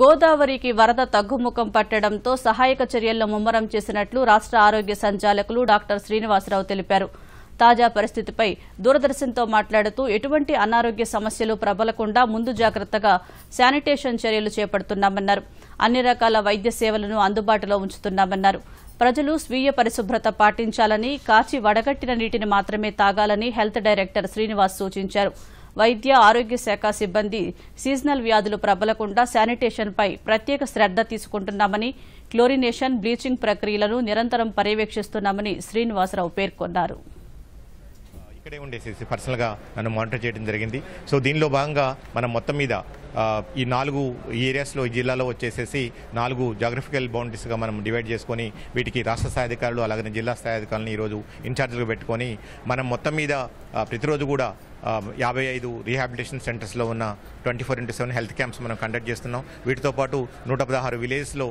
గోదావరికి వరద తగ్గుముఖం పట్టడంతో సహాయక చర్యల్లో ముమ్మరం చేసినట్లు రాష్ట్ర ఆరోగ్య సంచాలకులు డాక్టర్ శ్రీనివాసరావు తెలిపారు తాజా పరిస్థితిపై దూరదర్శన్తో మాట్లాడుతూ ఎటువంటి అనారోగ్య సమస్యలు ప్రబలకుండా ముందు జాగ్రత్తగా శానిటేషన్ చర్యలు చేపడుతున్నామన్నారు అన్ని రకాల వైద్య సేవలను అందుబాటులో ఉంచుతున్నామన్నారు ప్రజలు స్వీయ పరిశుభ్రత పాటించాలని కాచి వడగట్టిన నీటిని మాత్రమే తాగాలని హెల్త్ డైరెక్టర్ శ్రీనివాస్ సూచించారు వైద్య ఆరోగ్య శాఖ సిబ్బంది సీజనల్ వ్యాధులు ప్రబలకుండా శానిటేషన్పై ప్రత్యేక శ్రద్ద తీసుకుంటున్నామని క్లోరినేషన్ బ్లీచింగ్ ప్రక్రియలను నిరంతరం పర్యవేక్షిస్తున్నామని శ్రీనివాసరావు పేర్కొన్నారు ఇక్కడే ఉండేసేసి పర్సనల్గా నన్ను మానిటర్ చేయడం జరిగింది సో దీనిలో భాగంగా మనం మొత్తం మీద ఈ నాలుగు ఏరియాస్లో ఈ జిల్లాలో వచ్చేసేసి నాలుగు జాగ్రఫికల్ బౌండరీస్గా మనం డివైడ్ చేసుకొని వీటికి రాష్ట్ర స్థాయి అధికారులు అలాగే జిల్లా స్థాయి అధికారులను ఈరోజు ఇన్ఛార్జ్లుగా పెట్టుకొని మనం మొత్తం మీద ప్రతిరోజు కూడా యాభై ఐదు రీహాబిలిటేషన్ సెంటర్స్లో ఉన్న twenty four into seven health camps మనం కండక్ట్ చేస్తున్నాం వీటితో పాటు నూట పదహారు విలేజ్లో